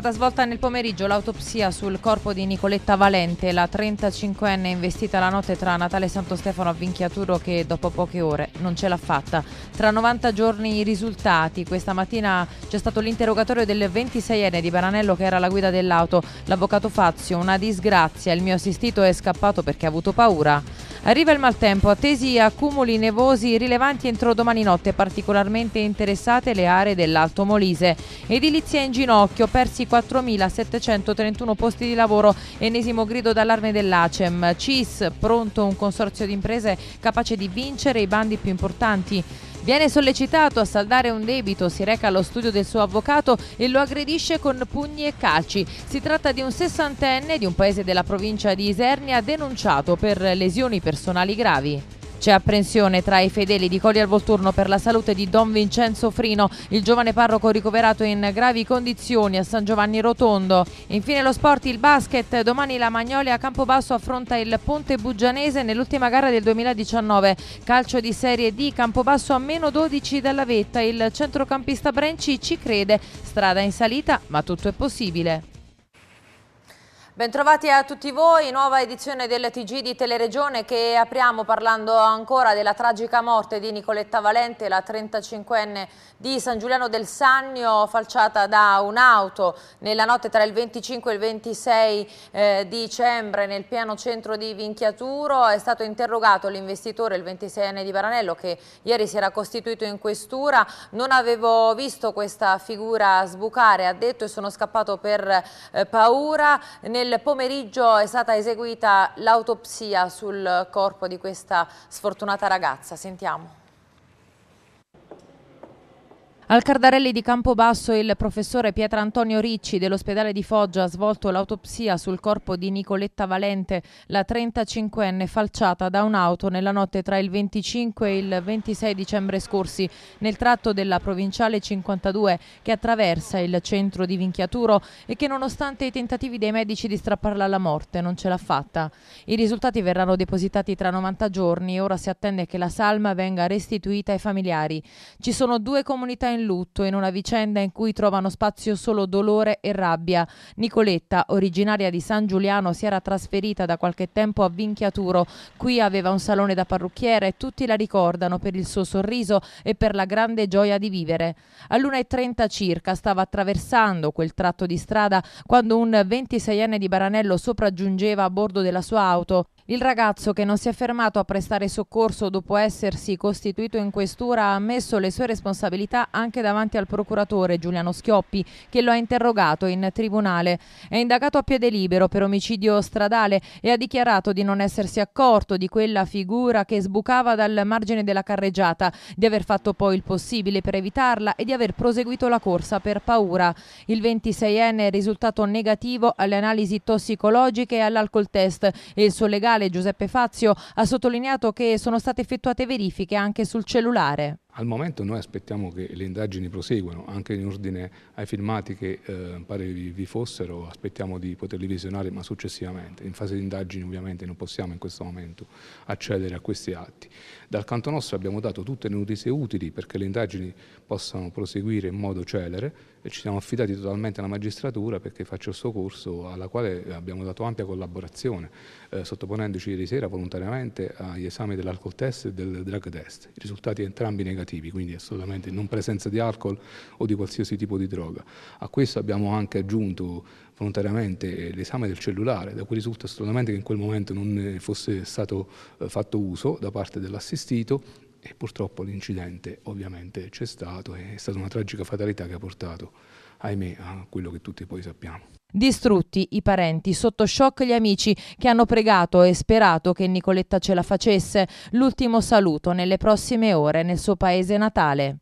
stata svolta nel pomeriggio l'autopsia sul corpo di Nicoletta Valente, la 35enne investita la notte tra Natale e Santo Stefano a Vinchiaturo che dopo poche ore non ce l'ha fatta. Tra 90 giorni i risultati. Questa mattina c'è stato l'interrogatorio del 26enne di Baranello che era alla guida dell'auto. L'avvocato Fazio, una disgrazia, il mio assistito è scappato perché ha avuto paura. Arriva il maltempo, attesi accumuli nevosi rilevanti entro domani notte, particolarmente interessate le aree dell'Alto Molise. Edilizia in ginocchio, persi 4.731 posti di lavoro, ennesimo grido d'allarme dell'ACEM. CIS, pronto un consorzio di imprese capace di vincere i bandi più importanti. Viene sollecitato a saldare un debito, si reca allo studio del suo avvocato e lo aggredisce con pugni e calci. Si tratta di un sessantenne di un paese della provincia di Isernia denunciato per lesioni personali gravi. C'è apprensione tra i fedeli di Colli al Volturno per la salute di Don Vincenzo Frino, il giovane parroco ricoverato in gravi condizioni a San Giovanni Rotondo. Infine lo sport, il basket. Domani la Magnolia a Campobasso affronta il Ponte Buggianese nell'ultima gara del 2019. Calcio di Serie D, Campobasso a meno 12 dalla vetta. Il centrocampista Brenci ci crede. Strada in salita, ma tutto è possibile. Bentrovati a tutti voi, nuova edizione del TG di Teleregione che apriamo parlando ancora della tragica morte di Nicoletta Valente, la 35enne di San Giuliano del Sannio, falciata da un'auto nella notte tra il 25 e il 26 eh, dicembre nel piano centro di Vinchiaturo. È stato interrogato l'investitore, il 26enne di Baranello, che ieri si era costituito in questura. Non avevo visto questa figura sbucare, ha detto, e sono scappato per eh, paura. Nel nel pomeriggio è stata eseguita l'autopsia sul corpo di questa sfortunata ragazza. Sentiamo. Al Cardarelli di Campobasso il professore Pietro Antonio Ricci dell'ospedale di Foggia ha svolto l'autopsia sul corpo di Nicoletta Valente, la 35enne falciata da un'auto nella notte tra il 25 e il 26 dicembre scorsi nel tratto della provinciale 52 che attraversa il centro di Vinchiaturo e che nonostante i tentativi dei medici di strapparla alla morte non ce l'ha fatta. I risultati verranno depositati tra 90 giorni e ora si attende che la salma venga restituita ai familiari. Ci sono due comunità in in lutto in una vicenda in cui trovano spazio solo dolore e rabbia. Nicoletta, originaria di San Giuliano, si era trasferita da qualche tempo a Vinchiaturo. Qui aveva un salone da parrucchiere e tutti la ricordano per il suo sorriso e per la grande gioia di vivere. All'1.30 circa stava attraversando quel tratto di strada quando un 26enne di Baranello sopraggiungeva a bordo della sua auto. Il ragazzo che non si è fermato a prestare soccorso dopo essersi costituito in questura ha ammesso le sue responsabilità anche davanti al procuratore Giuliano Schioppi che lo ha interrogato in tribunale. È indagato a piede libero per omicidio stradale e ha dichiarato di non essersi accorto di quella figura che sbucava dal margine della carreggiata, di aver fatto poi il possibile per evitarla e di aver proseguito la corsa per paura. Il 26enne è risultato negativo alle analisi tossicologiche e all'alcol test e il suo legale Generale Giuseppe Fazio ha sottolineato che sono state effettuate verifiche anche sul cellulare. Al momento noi aspettiamo che le indagini proseguano, anche in ordine ai filmati che eh, pare vi, vi fossero, aspettiamo di poterli visionare ma successivamente. In fase di indagini ovviamente non possiamo in questo momento accedere a questi atti. Dal canto nostro abbiamo dato tutte le notizie utili perché le indagini possano proseguire in modo celere e ci siamo affidati totalmente alla magistratura perché faccia il suo corso alla quale abbiamo dato ampia collaborazione, eh, sottoponendoci ieri sera volontariamente agli esami dell'alcol test e del drug test. I risultati entrambi negativi negativi, quindi assolutamente non presenza di alcol o di qualsiasi tipo di droga. A questo abbiamo anche aggiunto volontariamente eh, l'esame del cellulare, da cui risulta assolutamente che in quel momento non ne fosse stato eh, fatto uso da parte dell'assistito e purtroppo l'incidente ovviamente c'è stato, è stata una tragica fatalità che ha portato, ahimè, a quello che tutti poi sappiamo. Distrutti i parenti, sotto shock gli amici che hanno pregato e sperato che Nicoletta ce la facesse, l'ultimo saluto nelle prossime ore nel suo paese natale.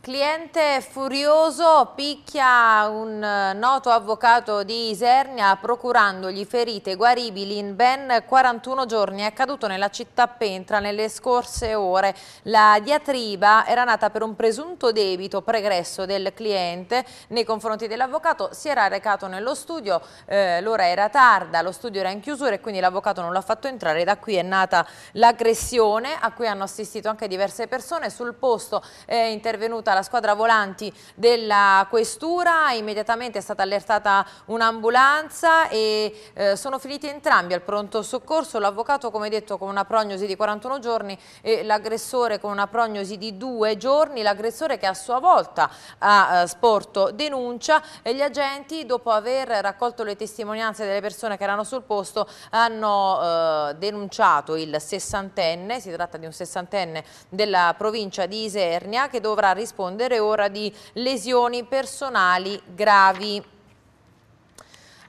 Cliente furioso picchia un eh, noto avvocato di Isernia procurandogli ferite guaribili in ben 41 giorni. È accaduto nella città Pentra nelle scorse ore. La diatriba era nata per un presunto debito pregresso del cliente nei confronti dell'avvocato. Si era recato nello studio, eh, l'ora era tarda, lo studio era in chiusura e quindi l'avvocato non l'ha fatto entrare. Da qui è nata l'aggressione a cui hanno assistito anche diverse persone. Sul posto è intervenuta la squadra volanti della questura, immediatamente è stata allertata un'ambulanza e eh, sono finiti entrambi al pronto soccorso, l'avvocato come detto con una prognosi di 41 giorni e l'aggressore con una prognosi di due giorni, l'aggressore che a sua volta ha eh, sporto denuncia e gli agenti dopo aver raccolto le testimonianze delle persone che erano sul posto hanno eh, denunciato il sessantenne, si tratta di un sessantenne della provincia di Isernia che dovrà rispondere rispondere ora di lesioni personali gravi.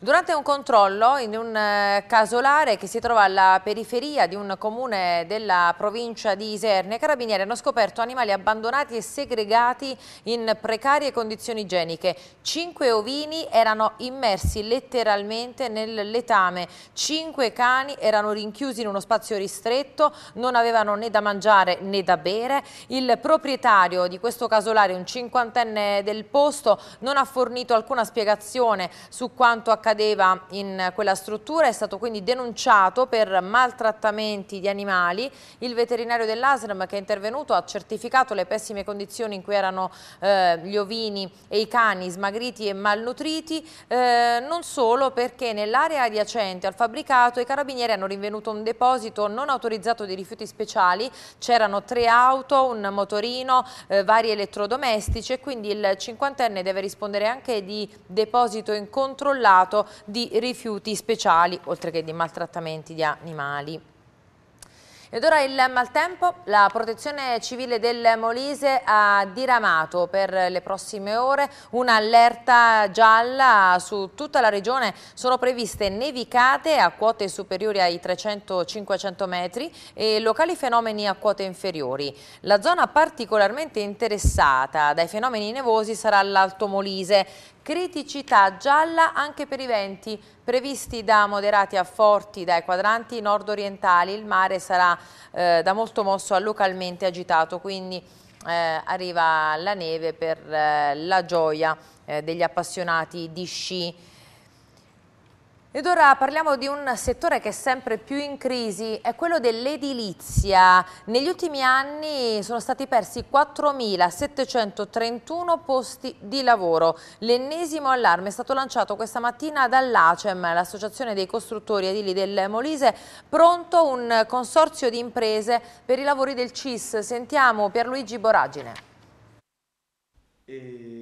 Durante un controllo in un eh, casolare che si trova alla periferia di un comune della provincia di Iserne, i carabinieri hanno scoperto animali abbandonati e segregati in precarie condizioni igieniche. Cinque ovini erano immersi letteralmente nel letame, cinque cani erano rinchiusi in uno spazio ristretto, non avevano né da mangiare né da bere. Il proprietario di questo casolare, un cinquantenne del posto, non ha fornito alcuna spiegazione su quanto accaduto accadeva in quella struttura, è stato quindi denunciato per maltrattamenti di animali. Il veterinario dell'ASRM che è intervenuto ha certificato le pessime condizioni in cui erano eh, gli ovini e i cani smagriti e malnutriti, eh, non solo perché nell'area adiacente al fabbricato i carabinieri hanno rinvenuto un deposito non autorizzato di rifiuti speciali, c'erano tre auto, un motorino, eh, vari elettrodomestici e quindi il cinquantenne deve rispondere anche di deposito incontrollato mercato di rifiuti speciali, oltre che di maltrattamenti di animali. Ed ora il maltempo, la protezione civile del Molise ha diramato per le prossime ore un'allerta gialla su tutta la regione. Sono previste nevicate a quote superiori ai 300-500 metri e locali fenomeni a quote inferiori. La zona particolarmente interessata dai fenomeni nevosi sarà l'Alto Molise Criticità gialla anche per i venti, previsti da moderati a forti dai quadranti nord-orientali. Il mare sarà eh, da molto mosso a localmente agitato, quindi eh, arriva la neve per eh, la gioia eh, degli appassionati di sci ed ora parliamo di un settore che è sempre più in crisi, è quello dell'edilizia. Negli ultimi anni sono stati persi 4.731 posti di lavoro. L'ennesimo allarme è stato lanciato questa mattina dall'ACEM, l'Associazione dei Costruttori Edili del Molise, pronto un consorzio di imprese per i lavori del CIS. Sentiamo Pierluigi Boragine. E...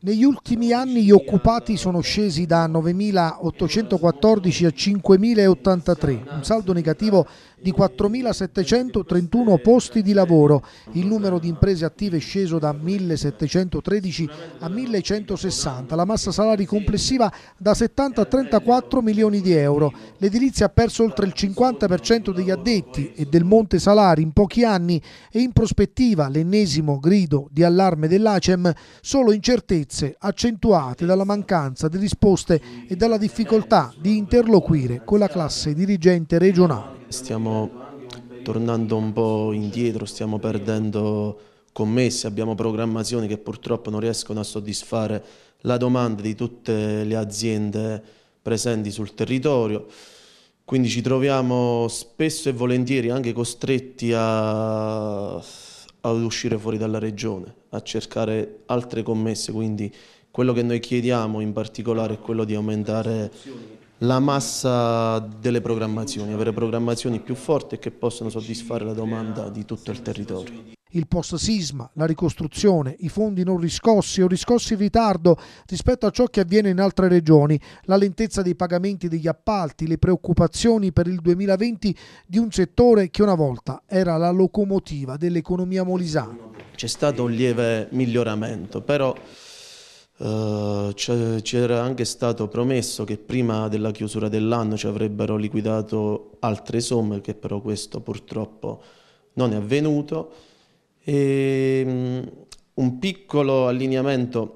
Negli ultimi anni gli occupati sono scesi da 9.814 a 5.083, un saldo negativo di 4.731 posti di lavoro. Il numero di imprese attive è sceso da 1.713 a 1.160, la massa salari complessiva da 70 a 34 milioni di euro. L'edilizia ha perso oltre il 50% degli addetti e del monte salari in pochi anni e in prospettiva l'ennesimo grido di allarme dell'ACEM solo incertezze accentuate dalla mancanza di risposte e dalla difficoltà di interloquire con la classe dirigente regionale stiamo tornando un po' indietro, stiamo perdendo commesse, abbiamo programmazioni che purtroppo non riescono a soddisfare la domanda di tutte le aziende presenti sul territorio. Quindi ci troviamo spesso e volentieri anche costretti a, ad uscire fuori dalla regione, a cercare altre commesse, quindi quello che noi chiediamo in particolare è quello di aumentare la massa delle programmazioni, avere programmazioni più forti e che possano soddisfare la domanda di tutto il territorio. Il post-sisma, la ricostruzione, i fondi non riscossi o riscossi in ritardo rispetto a ciò che avviene in altre regioni, la lentezza dei pagamenti degli appalti, le preoccupazioni per il 2020 di un settore che una volta era la locomotiva dell'economia molisana. C'è stato un lieve miglioramento, però Uh, eh, era anche stato promesso che prima della chiusura dell'anno ci avrebbero liquidato altre somme, che però questo purtroppo non è avvenuto. E, um, un piccolo allineamento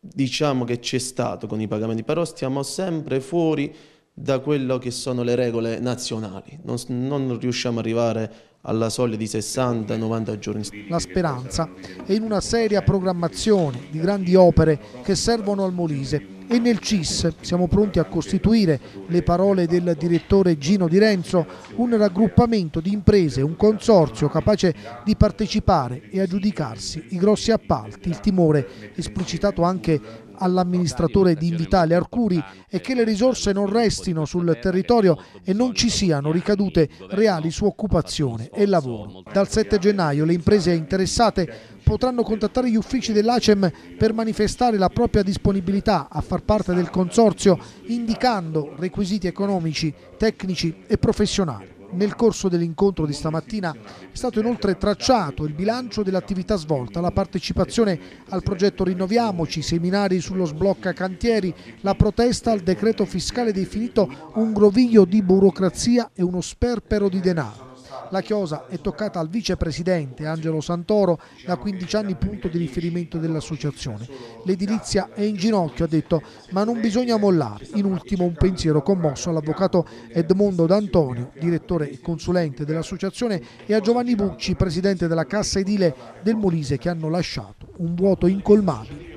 diciamo che c'è stato con i pagamenti, però stiamo sempre fuori da quello che sono le regole nazionali, non, non riusciamo a arrivare a alla soglia di 60-90 giorni. La speranza è in una seria programmazione di grandi opere che servono al Molise e nel CIS siamo pronti a costituire, le parole del direttore Gino Di Renzo, un raggruppamento di imprese, un consorzio capace di partecipare e aggiudicarsi i grossi appalti. Il timore, esplicitato anche all'amministratore di Invitale Arcuri e che le risorse non restino sul territorio e non ci siano ricadute reali su occupazione e lavoro. Dal 7 gennaio le imprese interessate potranno contattare gli uffici dell'ACEM per manifestare la propria disponibilità a far parte del consorzio indicando requisiti economici, tecnici e professionali. Nel corso dell'incontro di stamattina è stato inoltre tracciato il bilancio dell'attività svolta, la partecipazione al progetto Rinnoviamoci, seminari sullo sblocca cantieri, la protesta al decreto fiscale definito un groviglio di burocrazia e uno sperpero di denaro. La chiosa è toccata al vicepresidente Angelo Santoro, da 15 anni punto di riferimento dell'associazione. L'edilizia è in ginocchio, ha detto, ma non bisogna mollare. In ultimo un pensiero commosso all'avvocato Edmondo D'Antonio, direttore e consulente dell'associazione, e a Giovanni Bucci, presidente della Cassa Edile del Molise, che hanno lasciato un vuoto incolmabile.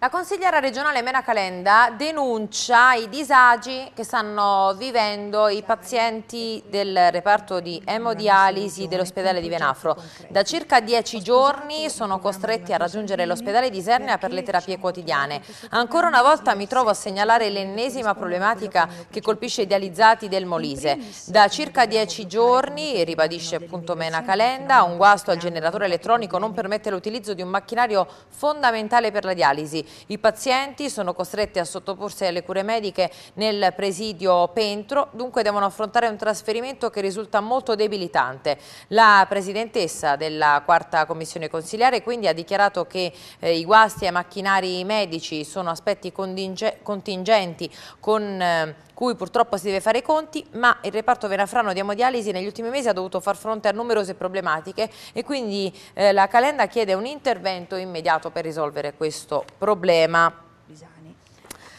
La consigliera regionale Mena Calenda denuncia i disagi che stanno vivendo i pazienti del reparto di emodialisi dell'ospedale di Venafro. Da circa dieci giorni sono costretti a raggiungere l'ospedale di Isernia per le terapie quotidiane. Ancora una volta mi trovo a segnalare l'ennesima problematica che colpisce i dializzati del Molise. Da circa dieci giorni, ribadisce appunto Mena Calenda, un guasto al generatore elettronico non permette l'utilizzo di un macchinario fondamentale per la dialisi. I pazienti sono costretti a sottoporsi alle cure mediche nel presidio Pentro, dunque devono affrontare un trasferimento che risulta molto debilitante. La presidentessa della quarta commissione consigliare quindi ha dichiarato che eh, i guasti ai macchinari medici sono aspetti contingenti con... Eh, cui purtroppo si deve fare i conti, ma il reparto venafrano di emodialisi negli ultimi mesi ha dovuto far fronte a numerose problematiche e quindi eh, la Calenda chiede un intervento immediato per risolvere questo problema.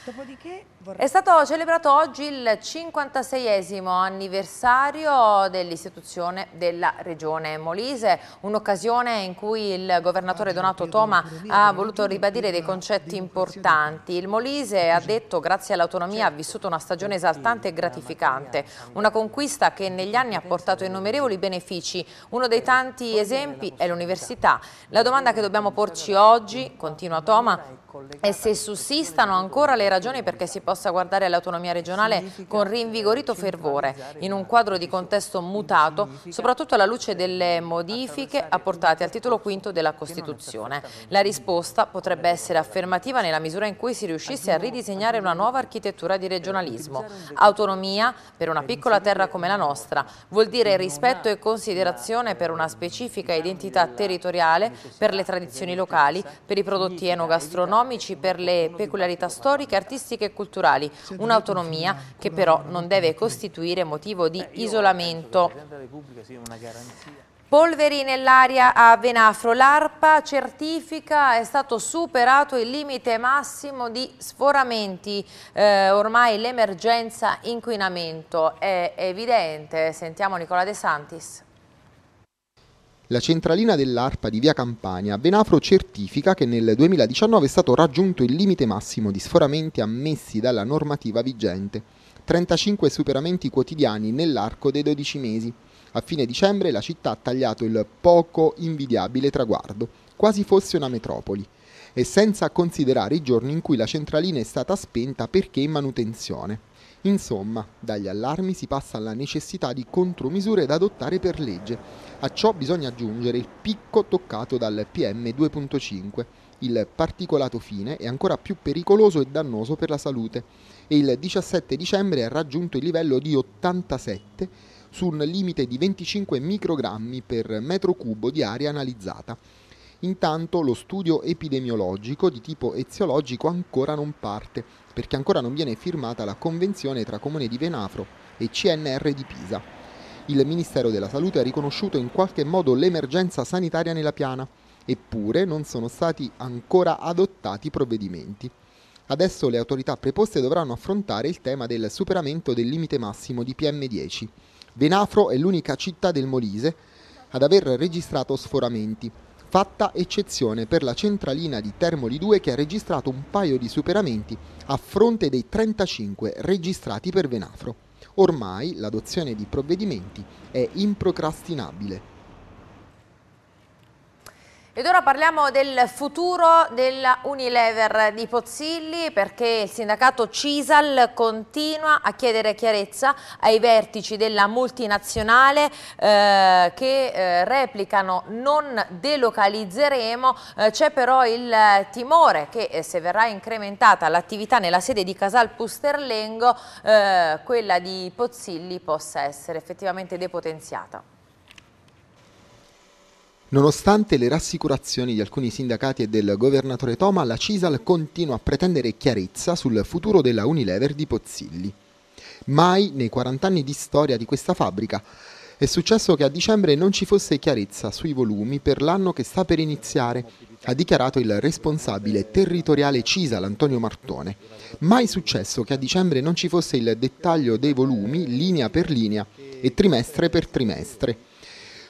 Dopodiché Vorrei... È stato celebrato oggi il 56esimo anniversario dell'istituzione della Regione Molise, un'occasione in cui il governatore Donato Toma ha voluto ribadire dei concetti importanti. Il Molise ha detto grazie all'autonomia ha certo, vissuto una stagione esaltante e gratificante, una conquista che negli anni ha portato innumerevoli benefici. Uno dei tanti esempi è l'università. La domanda che dobbiamo porci oggi, continua Toma, è se sussistano ancora le ragioni perché si possa possa guardare all'autonomia regionale con rinvigorito fervore, in un quadro di contesto mutato, soprattutto alla luce delle modifiche apportate al titolo quinto della Costituzione. La risposta potrebbe essere affermativa nella misura in cui si riuscisse a ridisegnare una nuova architettura di regionalismo. Autonomia per una piccola terra come la nostra vuol dire rispetto e considerazione per una specifica identità territoriale, per le tradizioni locali, per i prodotti enogastronomici, per le peculiarità storiche, artistiche e culturali culturali, un'autonomia che però non deve costituire motivo di isolamento. Polveri nell'aria a Venafro, l'ARPA certifica è stato superato il limite massimo di sforamenti, eh, ormai l'emergenza inquinamento è evidente, sentiamo Nicola De Santis. La centralina dell'ARPA di Via Campania, Benafro certifica che nel 2019 è stato raggiunto il limite massimo di sforamenti ammessi dalla normativa vigente, 35 superamenti quotidiani nell'arco dei 12 mesi. A fine dicembre la città ha tagliato il poco invidiabile traguardo, quasi fosse una metropoli, e senza considerare i giorni in cui la centralina è stata spenta perché in manutenzione. Insomma, dagli allarmi si passa alla necessità di contromisure da adottare per legge. A ciò bisogna aggiungere il picco toccato dal PM 2.5, il particolato fine è ancora più pericoloso e dannoso per la salute e il 17 dicembre ha raggiunto il livello di 87 su un limite di 25 microgrammi per metro cubo di aria analizzata. Intanto lo studio epidemiologico di tipo eziologico ancora non parte perché ancora non viene firmata la convenzione tra Comune di Venafro e CNR di Pisa. Il Ministero della Salute ha riconosciuto in qualche modo l'emergenza sanitaria nella piana, eppure non sono stati ancora adottati provvedimenti. Adesso le autorità preposte dovranno affrontare il tema del superamento del limite massimo di PM10. Venafro è l'unica città del Molise ad aver registrato sforamenti, fatta eccezione per la centralina di Termoli 2 che ha registrato un paio di superamenti a fronte dei 35 registrati per Venafro. Ormai l'adozione di provvedimenti è improcrastinabile. Ed ora parliamo del futuro della Unilever di Pozzilli perché il sindacato Cisal continua a chiedere chiarezza ai vertici della multinazionale eh, che eh, replicano non delocalizzeremo, eh, c'è però il timore che eh, se verrà incrementata l'attività nella sede di Casal Pusterlengo eh, quella di Pozzilli possa essere effettivamente depotenziata. Nonostante le rassicurazioni di alcuni sindacati e del governatore Toma, la Cisal continua a pretendere chiarezza sul futuro della Unilever di Pozzilli. Mai nei 40 anni di storia di questa fabbrica è successo che a dicembre non ci fosse chiarezza sui volumi per l'anno che sta per iniziare, ha dichiarato il responsabile territoriale Cisal Antonio Martone. Mai successo che a dicembre non ci fosse il dettaglio dei volumi linea per linea e trimestre per trimestre.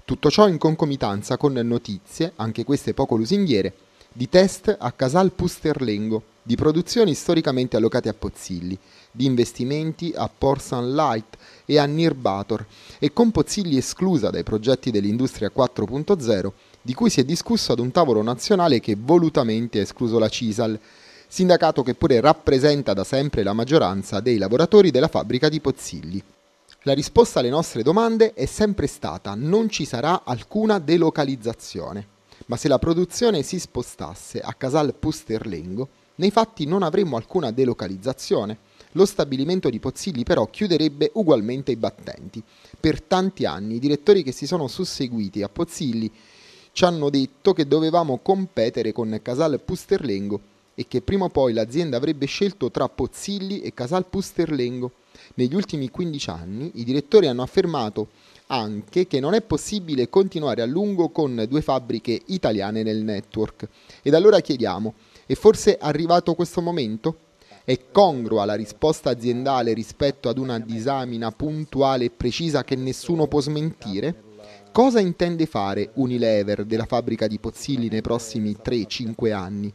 Tutto ciò in concomitanza con notizie, anche queste poco lusinghiere, di test a Casal Pusterlengo, di produzioni storicamente allocate a Pozzilli, di investimenti a Port Light e a Nirbator, e con Pozzilli esclusa dai progetti dell'Industria 4.0, di cui si è discusso ad un tavolo nazionale che volutamente ha escluso la Cisal, sindacato che pure rappresenta da sempre la maggioranza dei lavoratori della fabbrica di Pozzilli. La risposta alle nostre domande è sempre stata non ci sarà alcuna delocalizzazione, ma se la produzione si spostasse a Casal Pusterlengo, nei fatti non avremmo alcuna delocalizzazione. Lo stabilimento di Pozzilli però chiuderebbe ugualmente i battenti. Per tanti anni i direttori che si sono susseguiti a Pozzilli ci hanno detto che dovevamo competere con Casal Pusterlengo e che prima o poi l'azienda avrebbe scelto tra Pozzilli e Casal Pusterlengo. Negli ultimi 15 anni i direttori hanno affermato anche che non è possibile continuare a lungo con due fabbriche italiane nel network. Ed allora chiediamo, è forse arrivato questo momento? È congrua la risposta aziendale rispetto ad una disamina puntuale e precisa che nessuno può smentire? Cosa intende fare Unilever della fabbrica di Pozzilli nei prossimi 3-5 anni?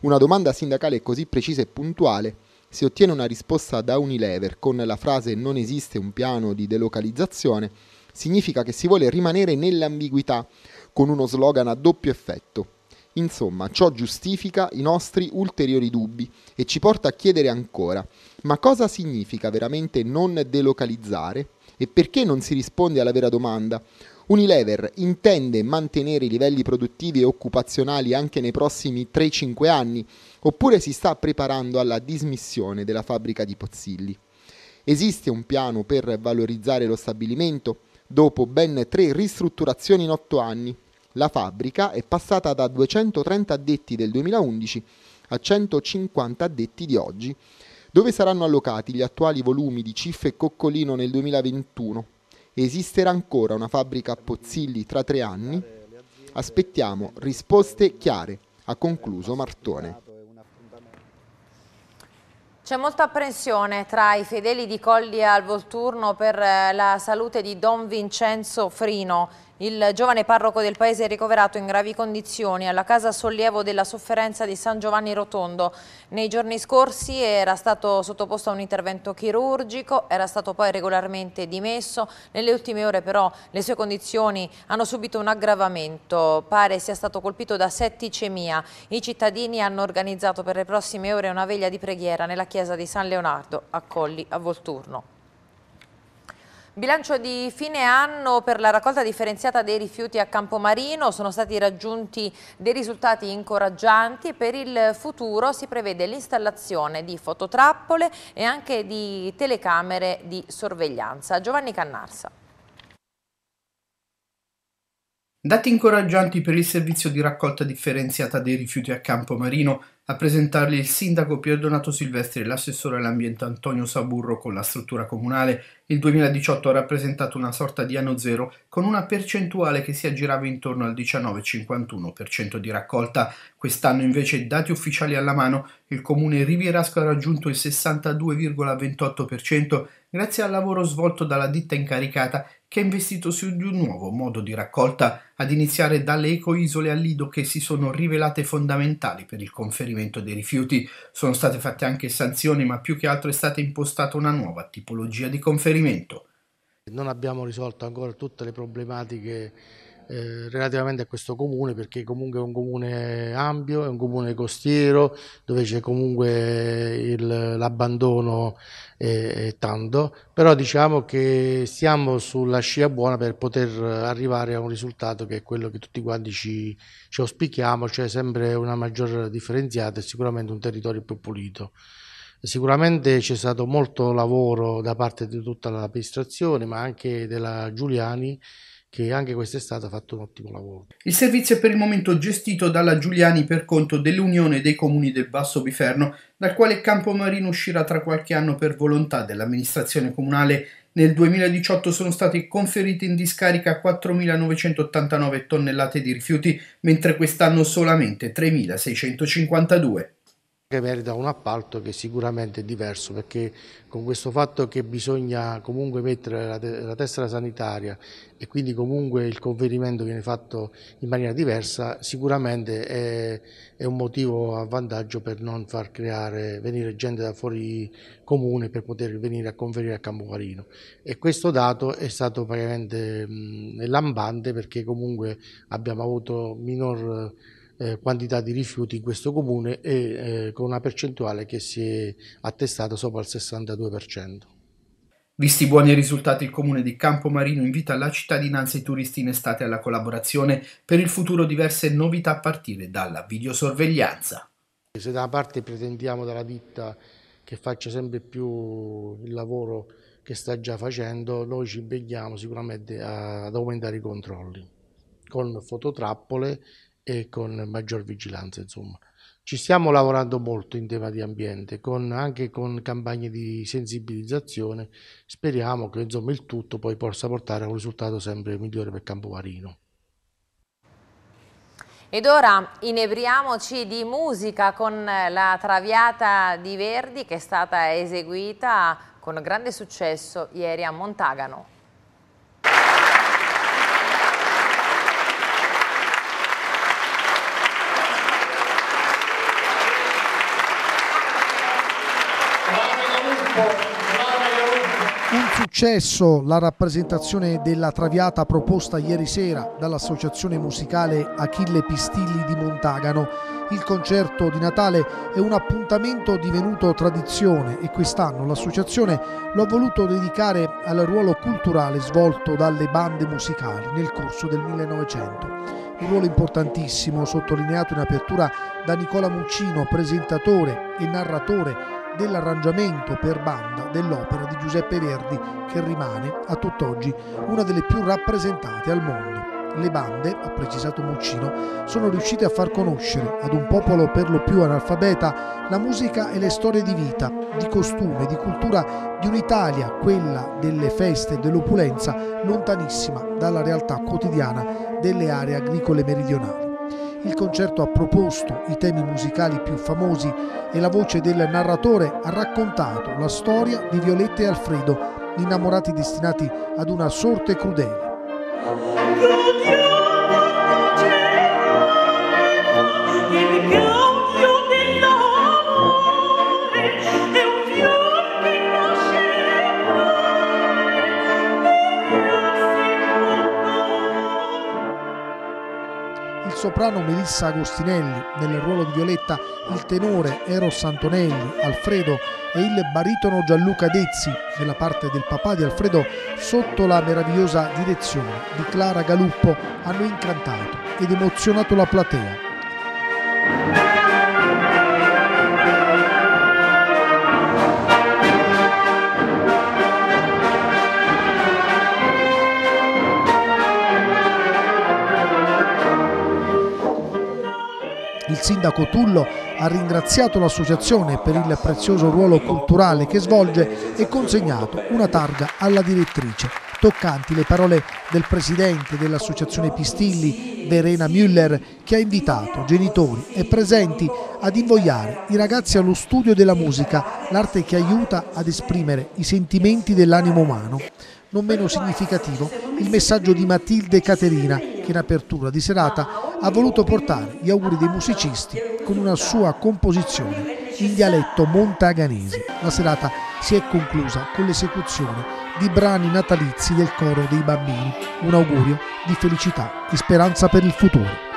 Una domanda sindacale così precisa e puntuale si ottiene una risposta da Unilever con la frase non esiste un piano di delocalizzazione, significa che si vuole rimanere nell'ambiguità con uno slogan a doppio effetto. Insomma, ciò giustifica i nostri ulteriori dubbi e ci porta a chiedere ancora, ma cosa significa veramente non delocalizzare? E perché non si risponde alla vera domanda? Unilever intende mantenere i livelli produttivi e occupazionali anche nei prossimi 3-5 anni oppure si sta preparando alla dismissione della fabbrica di Pozzilli? Esiste un piano per valorizzare lo stabilimento? Dopo ben tre ristrutturazioni in 8 anni, la fabbrica è passata da 230 addetti del 2011 a 150 addetti di oggi, dove saranno allocati gli attuali volumi di CIF e Coccolino nel 2021 Esisterà ancora una fabbrica a Pozzilli tra tre anni? Aspettiamo risposte chiare, ha concluso Martone. C'è molta apprensione tra i fedeli di Colli al Volturno per eh, la salute di Don Vincenzo Frino. Il giovane parroco del paese è ricoverato in gravi condizioni alla casa sollievo della sofferenza di San Giovanni Rotondo. Nei giorni scorsi era stato sottoposto a un intervento chirurgico, era stato poi regolarmente dimesso. Nelle ultime ore però le sue condizioni hanno subito un aggravamento. Pare sia stato colpito da setticemia. I cittadini hanno organizzato per le prossime ore una veglia di preghiera nella chiesa di San Leonardo a Colli a Volturno. Bilancio di fine anno per la raccolta differenziata dei rifiuti a Campomarino sono stati raggiunti dei risultati incoraggianti per il futuro si prevede l'installazione di fototrappole e anche di telecamere di sorveglianza. Giovanni Cannarsa. Dati incoraggianti per il servizio di raccolta differenziata dei rifiuti a Campomarino a presentarli il sindaco Pierdonato Silvestri e l'assessore all'ambiente Antonio Saburro con la struttura comunale, il 2018 ha rappresentato una sorta di anno zero con una percentuale che si aggirava intorno al 19,51% di raccolta. Quest'anno invece, dati ufficiali alla mano, il comune rivierasco ha raggiunto il 62,28% grazie al lavoro svolto dalla ditta incaricata che ha investito su di un nuovo modo di raccolta, ad iniziare dalle ecoisole al lido che si sono rivelate fondamentali per il conferimento reperimento dei rifiuti. Sono state fatte anche sanzioni, ma più che altro è stata impostata una nuova tipologia di conferimento. Non abbiamo risolto ancora tutte le problematiche eh, relativamente a questo comune perché comunque è un comune ampio, è un comune costiero dove c'è comunque l'abbandono eh, eh, tanto, però diciamo che siamo sulla scia buona per poter arrivare a un risultato che è quello che tutti quanti ci, ci auspichiamo, cioè sempre una maggior differenziata e sicuramente un territorio più pulito. Sicuramente c'è stato molto lavoro da parte di tutta l'amministrazione, ma anche della Giuliani, che anche quest'estate ha fatto un ottimo lavoro. Il servizio è per il momento gestito dalla Giuliani per conto dell'Unione dei Comuni del Basso Biferno, dal quale Campomarino uscirà tra qualche anno per volontà dell'amministrazione comunale. Nel 2018 sono state conferite in discarica 4.989 tonnellate di rifiuti, mentre quest'anno solamente 3.652 che merita un appalto che sicuramente è diverso perché con questo fatto che bisogna comunque mettere la, te la tessera sanitaria e quindi comunque il conferimento viene fatto in maniera diversa sicuramente è, è un motivo a vantaggio per non far creare, venire gente da fuori comune per poter venire a conferire a Campovarino e questo dato è stato praticamente mh, lampante perché comunque abbiamo avuto minor eh, quantità di rifiuti in questo comune e eh, con una percentuale che si è attestata sopra il 62%. Visti i buoni risultati, il comune di Campomarino invita la cittadinanza e i turisti in estate alla collaborazione per il futuro diverse novità a partire dalla videosorveglianza. Se da una parte pretendiamo dalla ditta che faccia sempre più il lavoro che sta già facendo, noi ci impegniamo sicuramente ad aumentare i controlli con fototrappole e con maggior vigilanza, insomma. Ci stiamo lavorando molto in tema di ambiente, con, anche con campagne di sensibilizzazione. Speriamo che insomma, il tutto poi possa portare a un risultato sempre migliore per Campovarino. Ed ora inebriamoci di musica con la Traviata di Verdi che è stata eseguita con grande successo ieri a Montagano. successo la rappresentazione della Traviata proposta ieri sera dall'associazione musicale Achille Pistilli di Montagano. Il concerto di Natale è un appuntamento divenuto tradizione e quest'anno l'associazione lo ha voluto dedicare al ruolo culturale svolto dalle bande musicali nel corso del 1900 un ruolo importantissimo sottolineato in apertura da Nicola Muccino, presentatore e narratore dell'arrangiamento per banda dell'opera di Giuseppe Verdi che rimane, a tutt'oggi, una delle più rappresentate al mondo. Le bande, ha precisato Muccino, sono riuscite a far conoscere ad un popolo per lo più analfabeta la musica e le storie di vita, di costume, di cultura di un'Italia, quella delle feste e dell'opulenza, lontanissima dalla realtà quotidiana delle aree agricole meridionali il concerto ha proposto i temi musicali più famosi e la voce del narratore ha raccontato la storia di Violetta e Alfredo, innamorati destinati ad una sorte crudele. soprano Melissa Agostinelli, nel ruolo di Violetta il tenore Eros Antonelli, Alfredo e il baritono Gianluca Dezzi, nella parte del papà di Alfredo, sotto la meravigliosa direzione di Clara Galuppo, hanno incantato ed emozionato la platea sindaco Tullo ha ringraziato l'associazione per il prezioso ruolo culturale che svolge e consegnato una targa alla direttrice. Toccanti le parole del presidente dell'associazione Pistilli, Verena Müller, che ha invitato genitori e presenti ad invogliare i ragazzi allo studio della musica, l'arte che aiuta ad esprimere i sentimenti dell'animo umano. Non meno significativo il messaggio di Matilde Caterina, che in apertura di serata ha voluto portare gli auguri dei musicisti con una sua composizione in dialetto montaganese. La serata si è conclusa con l'esecuzione di brani natalizi del coro dei bambini, un augurio di felicità e speranza per il futuro.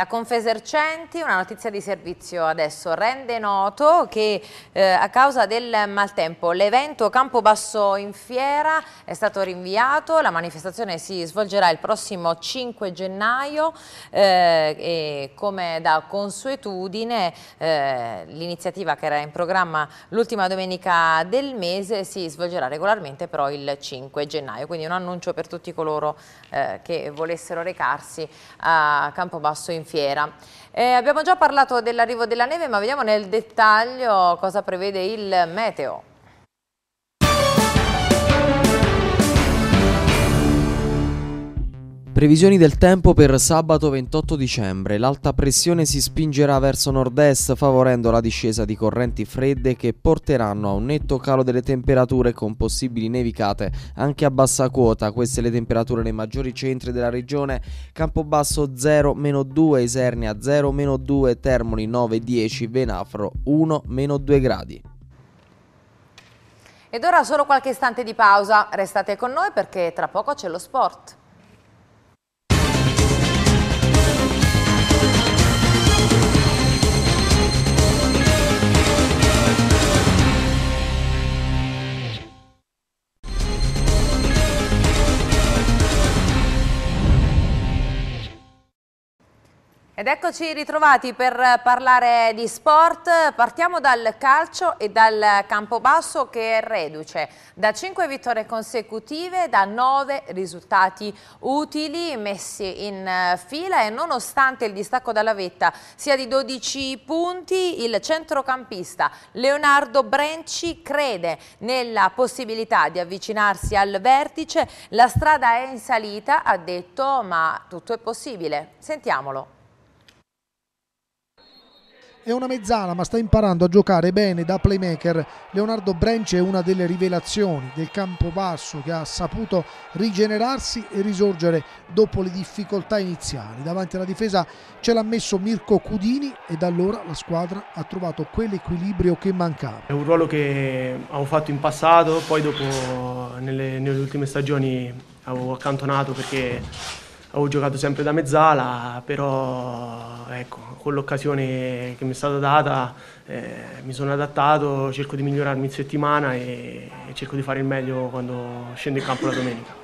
La Confesercenti, una notizia di servizio adesso, rende noto che eh, a causa del maltempo l'evento Campobasso in fiera è stato rinviato, la manifestazione si svolgerà il prossimo 5 gennaio eh, e come da consuetudine eh, l'iniziativa che era in programma l'ultima domenica del mese si svolgerà regolarmente però il 5 gennaio, quindi un annuncio per tutti coloro eh, che volessero recarsi a Campobasso in fiera fiera. Eh, abbiamo già parlato dell'arrivo della neve, ma vediamo nel dettaglio cosa prevede il meteo. Previsioni del tempo per sabato 28 dicembre. L'alta pressione si spingerà verso nord-est favorendo la discesa di correnti fredde che porteranno a un netto calo delle temperature con possibili nevicate anche a bassa quota. Queste le temperature nei maggiori centri della regione. Campobasso 0-2, Isernia 0-2, Termoli 9-10, Venafro 1-2 gradi. Ed ora solo qualche istante di pausa. Restate con noi perché tra poco c'è lo sport. eccoci ritrovati per parlare di sport. Partiamo dal calcio e dal Campobasso che è reduce da 5 vittorie consecutive, da 9 risultati utili messi in fila e nonostante il distacco dalla vetta sia di 12 punti, il centrocampista Leonardo Brenci crede nella possibilità di avvicinarsi al vertice. La strada è in salita, ha detto, ma tutto è possibile. Sentiamolo. È una mezzala ma sta imparando a giocare bene da playmaker. Leonardo Brenci è una delle rivelazioni del campo basso che ha saputo rigenerarsi e risorgere dopo le difficoltà iniziali. Davanti alla difesa ce l'ha messo Mirko Cudini e da allora la squadra ha trovato quell'equilibrio che mancava. È un ruolo che avevo fatto in passato, poi dopo nelle, nelle ultime stagioni avevo accantonato perché avevo giocato sempre da mezzala, però ecco, con l'occasione che mi è stata data eh, mi sono adattato, cerco di migliorarmi in settimana e, e cerco di fare il meglio quando scendo in campo la domenica.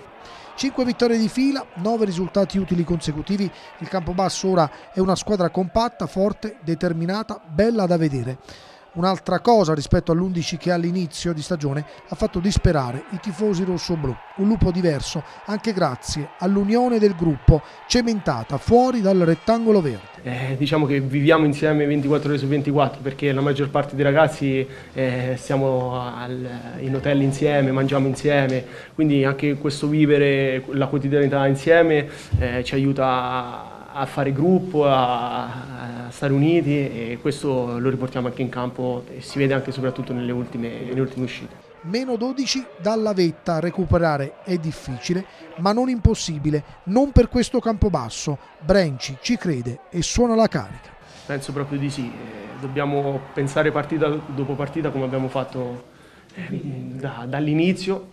5 vittorie di fila, 9 risultati utili consecutivi. Il Campobasso ora è una squadra compatta, forte, determinata, bella da vedere. Un'altra cosa rispetto all'11 che all'inizio di stagione ha fatto disperare i tifosi rossoblù. Un lupo diverso anche grazie all'unione del gruppo cementata fuori dal rettangolo verde. Eh, diciamo che viviamo insieme 24 ore su 24 perché la maggior parte dei ragazzi eh, siamo al, in hotel insieme, mangiamo insieme, quindi anche questo vivere la quotidianità insieme eh, ci aiuta a fare gruppo, a, a, stare uniti e questo lo riportiamo anche in campo e si vede anche soprattutto nelle ultime, nelle ultime uscite. Meno 12 dalla vetta, recuperare è difficile, ma non impossibile, non per questo campo basso. Brenci ci crede e suona la carica. Penso proprio di sì, eh, dobbiamo pensare partita dopo partita come abbiamo fatto eh, da, dall'inizio.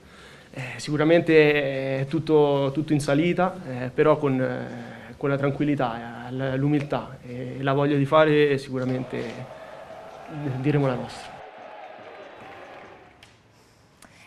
Eh, sicuramente è tutto, tutto, in salita, però con con la tranquillità, eh, l'umiltà e la voglia di fare sicuramente diremo la nostra.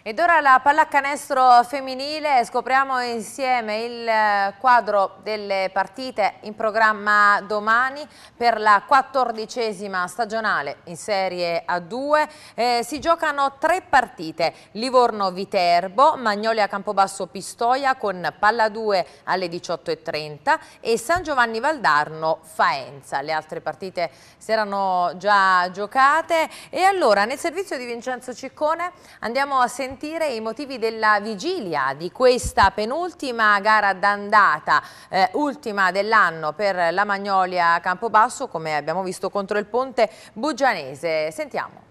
Ed ora la pallacanestro femminile, scopriamo insieme il eh, quadro delle partite in programma domani per la quattordicesima stagionale in Serie A2. Eh, si giocano tre partite, Livorno-Viterbo, Magnolia Campobasso-Pistoia con palla 2 alle 18.30 e San Giovanni Valdarno-Faenza. Le altre partite si erano già giocate e allora nel servizio di Vincenzo Ciccone andiamo a sentire sentire i motivi della vigilia di questa penultima gara d'andata, eh, ultima dell'anno per la Magnolia Campobasso, come abbiamo visto contro il Ponte Bugianese. Sentiamo.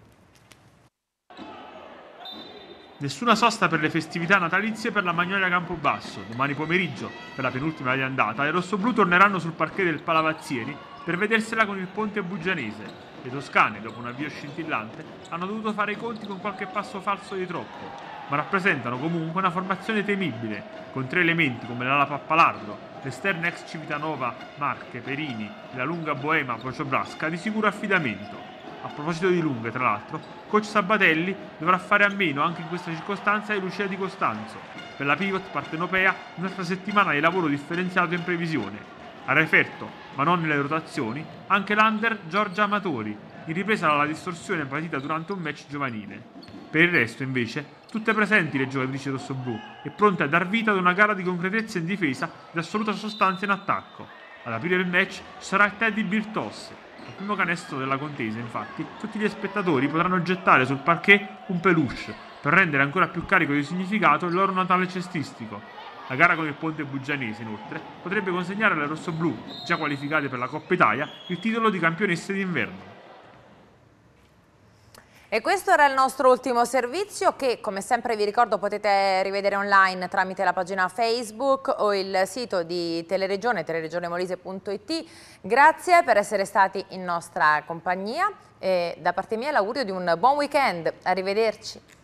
Nessuna sosta per le festività natalizie per la Magnolia Campobasso. Domani pomeriggio, per la penultima di andata, i rossoblù torneranno sul parquet del Palavazzieri per vedersela con il Ponte Bugianese. Le toscane, dopo un avvio scintillante, hanno dovuto fare i conti con qualche passo falso di troppo, ma rappresentano comunque una formazione temibile, con tre elementi come l'ala Pappalardo, l'esterna ex Civitanova Marche Perini e la lunga boema Prociobrasca di sicuro affidamento. A proposito di lunghe, tra l'altro, coach Sabatelli dovrà fare a meno anche in questa circostanza di Lucia di Costanzo. Per la pivot partenopea, un'altra settimana di lavoro differenziato in previsione, a referto, ma non nelle rotazioni, anche l'under Giorgia Amatori, in ripresa dalla distorsione patita durante un match giovanile. Per il resto, invece, tutte presenti le giocatrici rossoblù e pronte a dar vita ad una gara di concretezza in difesa di assoluta sostanza in attacco. Ad aprire il match sarà Teddy Birtos. Al primo canestro della contesa, infatti, tutti gli spettatori potranno gettare sul parquet un peluche per rendere ancora più carico di significato il loro Natale cestistico, la gara con il Ponte Bugianese, inoltre, potrebbe consegnare alle rossoblù, già qualificate per la Coppa Italia, il titolo di campionesse d'inverno. E questo era il nostro ultimo servizio che come sempre vi ricordo potete rivedere online tramite la pagina Facebook o il sito di Teleregione, teleregionemolise.it. Grazie per essere stati in nostra compagnia e da parte mia l'augurio di un buon weekend. Arrivederci.